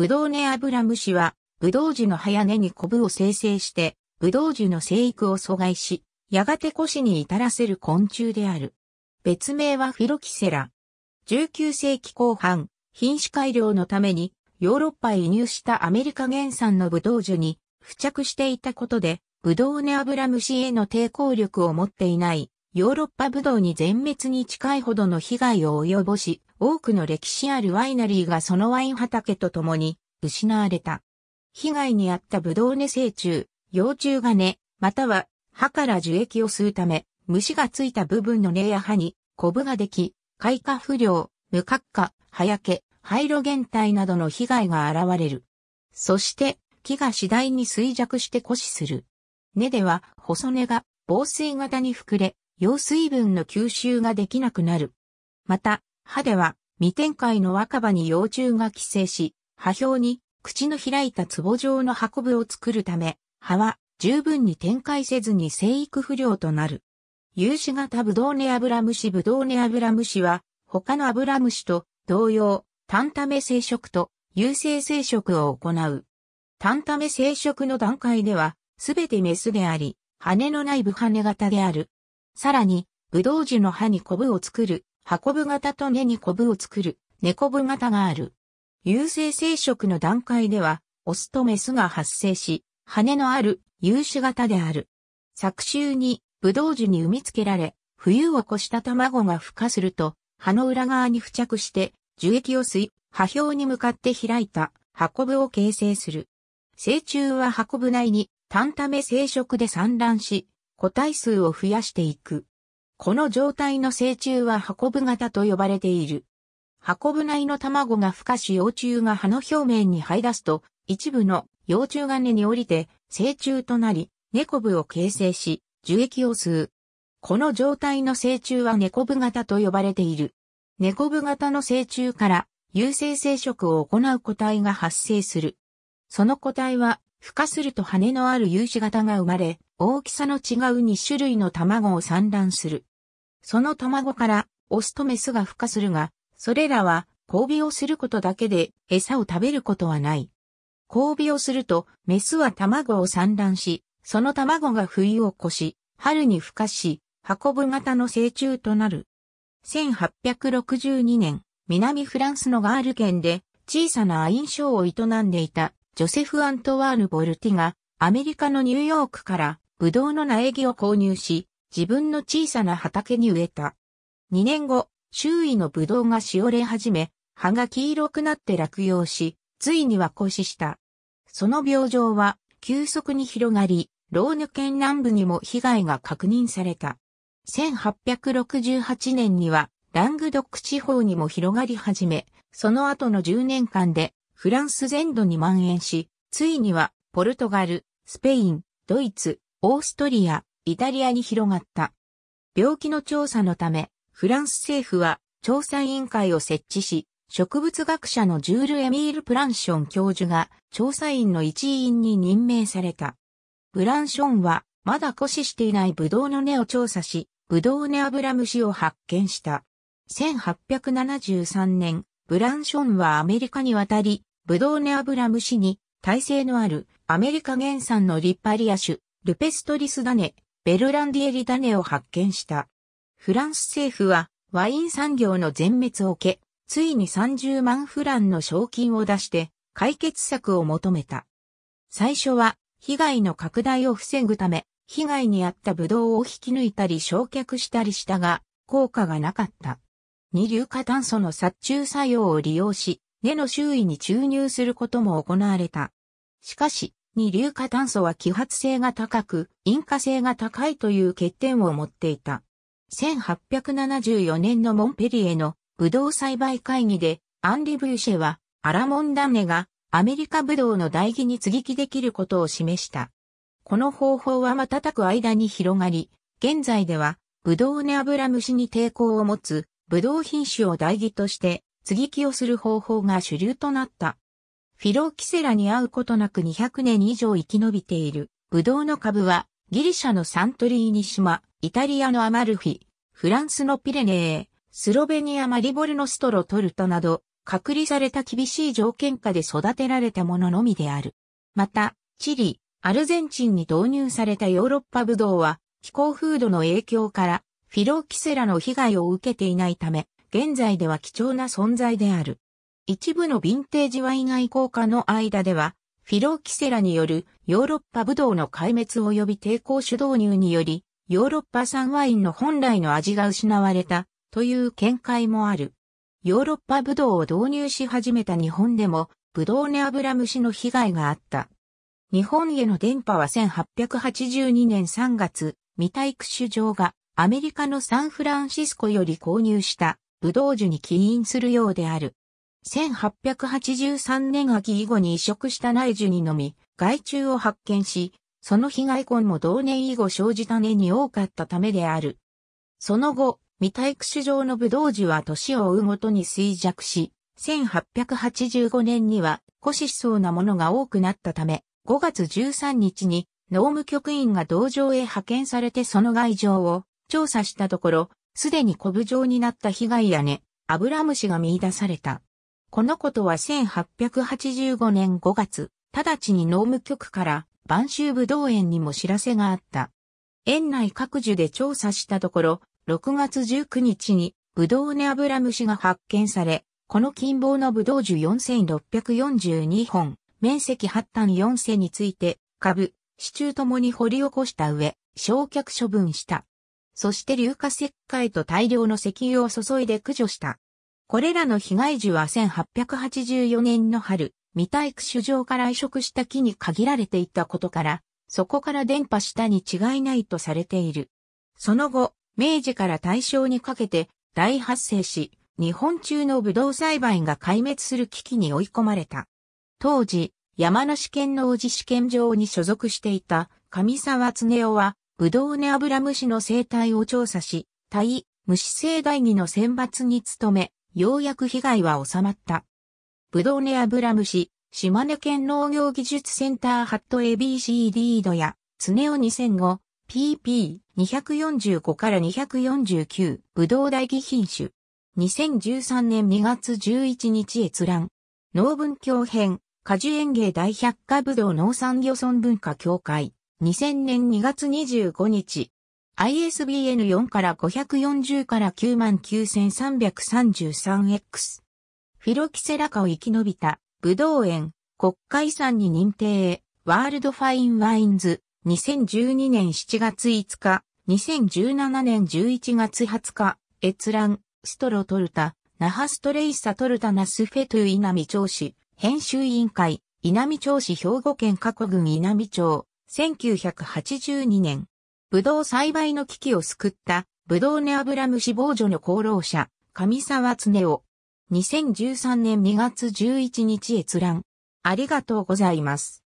ブドウネアブラムシは、ブドウ樹の早根にコブを生成して、ブドウ樹の生育を阻害し、やがて腰に至らせる昆虫である。別名はフィロキセラ。19世紀後半、品種改良のために、ヨーロッパへ輸入したアメリカ原産のブドウ樹に付着していたことで、ブドウネアブラムシへの抵抗力を持っていない、ヨーロッパブドウに全滅に近いほどの被害を及ぼし、多くの歴史あるワイナリーがそのワイン畑とともに失われた。被害に遭ったブドウ根成虫、幼虫が根、または葉から樹液を吸うため、虫がついた部分の根や葉にコブができ、開花不良、無角化、葉焼け、廃炉減退などの被害が現れる。そして、木が次第に衰弱して枯死する。根では、細根が防水型に膨れ、用水分の吸収ができなくなる。また、歯では未展開の若葉に幼虫が寄生し、葉表に口の開いた壺状の箱部を作るため、葉は十分に展開せずに生育不良となる。有志型ブドウネアブラムシブドウネアブラムシは、他のアブラムシと同様、タンタメ生殖と有性生殖を行う。タンタメ生殖の段階では、すべてメスであり、羽のない部羽型である。さらに、ブドウ樹の葉にコブを作る箱部型と根にコブを作る、猫部型がある。有性生殖の段階では、オスとメスが発生し、羽のある有種型である。昨中に、ブドウ樹に産み付けられ、冬を越した卵が孵化すると、葉の裏側に付着して、樹液を吸い、破表に向かって開いた箱部を形成する。成虫は箱部内に単ため生殖で産卵し、個体数を増やしていく。この状態の成虫は運ぶ型と呼ばれている。運ぶ内の卵が孵化し幼虫が葉の表面に這い出すと、一部の幼虫が根に降りて、成虫となり、猫部を形成し、樹液を吸う。この状態の成虫は猫部型と呼ばれている。猫部型の成虫から有性生殖を行う個体が発生する。その個体は、孵化すると羽のある有子型が生まれ、大きさの違う2種類の卵を産卵する。その卵から、オスとメスが孵化するが、それらは交尾をすることだけで餌を食べることはない。交尾をすると、メスは卵を産卵し、その卵が冬を越し、春に孵化し、運ぶ型の成虫となる。1862年、南フランスのガール県で小さなアインショーを営んでいたジョセフ・アントワーヌ・ボルティがアメリカのニューヨークからブドウの苗木を購入し、自分の小さな畑に植えた。2年後、周囲のブドウがしおれ始め、葉が黄色くなって落葉し、ついには枯死した。その病状は急速に広がり、ローヌ県南部にも被害が確認された。1868年にはラングドック地方にも広がり始め、その後の10年間でフランス全土に蔓延し、ついにはポルトガル、スペイン、ドイツ、オーストリア、イタリアに広がった。病気の調査のため、フランス政府は調査委員会を設置し、植物学者のジュール・エミール・プランション教授が調査員の一員に任命された。プランションはまだ固死していないブドウの根を調査し、ブドウネアブラムシを発見した。1873年、ブランションはアメリカに渡り、ブドウネアブラムシに耐性のあるアメリカ原産のリッパリア種、ルペストリスダネ、ベルランディエリ種を発見した。フランス政府はワイン産業の全滅を受け、ついに30万フランの賞金を出して解決策を求めた。最初は被害の拡大を防ぐため、被害に遭ったブドウを引き抜いたり焼却したりしたが、効果がなかった。二硫化炭素の殺虫作用を利用し、根の周囲に注入することも行われた。しかし、に硫化炭素は揮発性が高く、引火性が高いという欠点を持っていた。1874年のモンペリエのブドウ栽培会議で、アンリ・ブーシェは、アラモンダネがアメリカブドウの代議に接ぎ木できることを示した。この方法は瞬く間に広がり、現在では、ブドウネアブラムシに抵抗を持つ、ブドウ品種を代議として、接ぎ木をする方法が主流となった。フィロキセラに会うことなく200年以上生き延びている。ブドウの株は、ギリシャのサントリーニ島、イタリアのアマルフィ、フランスのピレネー、スロベニアマリボルノストロトルトなど、隔離された厳しい条件下で育てられたもののみである。また、チリ、アルゼンチンに導入されたヨーロッパブドウは、気候風土の影響から、フィロキセラの被害を受けていないため、現在では貴重な存在である。一部のヴィンテージワイン愛好家の間では、フィロキセラによるヨーロッパブドウの壊滅及び抵抗主導入により、ヨーロッパ産ワインの本来の味が失われたという見解もある。ヨーロッパブドウを導入し始めた日本でも、ブドウネアブラムシの被害があった。日本への電波は1882年3月、未体育首相がアメリカのサンフランシスコより購入したブドウ樹に起因するようである。1883年秋以後に移植した内樹にのみ、害虫を発見し、その被害根も同年以後生じた根に多かったためである。その後、未体育種上の武道樹は年を追うごとに衰弱し、1885年には枯死しそうなものが多くなったため、5月13日に農務局員が道場へ派遣されてその外状を調査したところ、すでに古部状になった被害やね、アブラムシが見出された。このことは1885年5月、直ちに農務局から晩秋武道園にも知らせがあった。園内各樹で調査したところ、6月19日にブドウネアブラムシが発見され、この近傍のブドウ樹4642本、面積8単4世について、株、支柱ともに掘り起こした上、焼却処分した。そして硫化石灰と大量の石油を注いで駆除した。これらの被害樹は1884年の春、未退区主上から移植した木に限られていたことから、そこから伝播したに違いないとされている。その後、明治から大正にかけて大発生し、日本中のブドウ栽培が壊滅する危機に追い込まれた。当時、山梨県の王子試験場に所属していた上沢恒夫は、ブドウネアブラムシの生態を調査し、対虫生第二の選抜に努め、ようやく被害は収まった。ブドウネアブラムシ、島根県農業技術センターハット ABCD ドや、ツネオ2005、PP245 から249、ブドウ大義品種。2013年2月11日閲覧。農文教編、果樹園芸大百科武道農産漁村文化協会。2000年2月25日。ISBN 4から540から99333 X。フィロキセラカを生き延びた、ブドウ園、国家遺産に認定、ワールドファインワインズ、2012年7月5日、2017年11月20日、閲覧、ストロトルタ、ナハストレイサトルタナスフェトゥ稲見町市、編集委員会、稲見町市兵庫県加古郡稲見町、1982年。ブドウ栽培の危機を救った、ブドウネアブラム死亡除の功労者、上沢恒夫。2013年2月11日閲覧。ありがとうございます。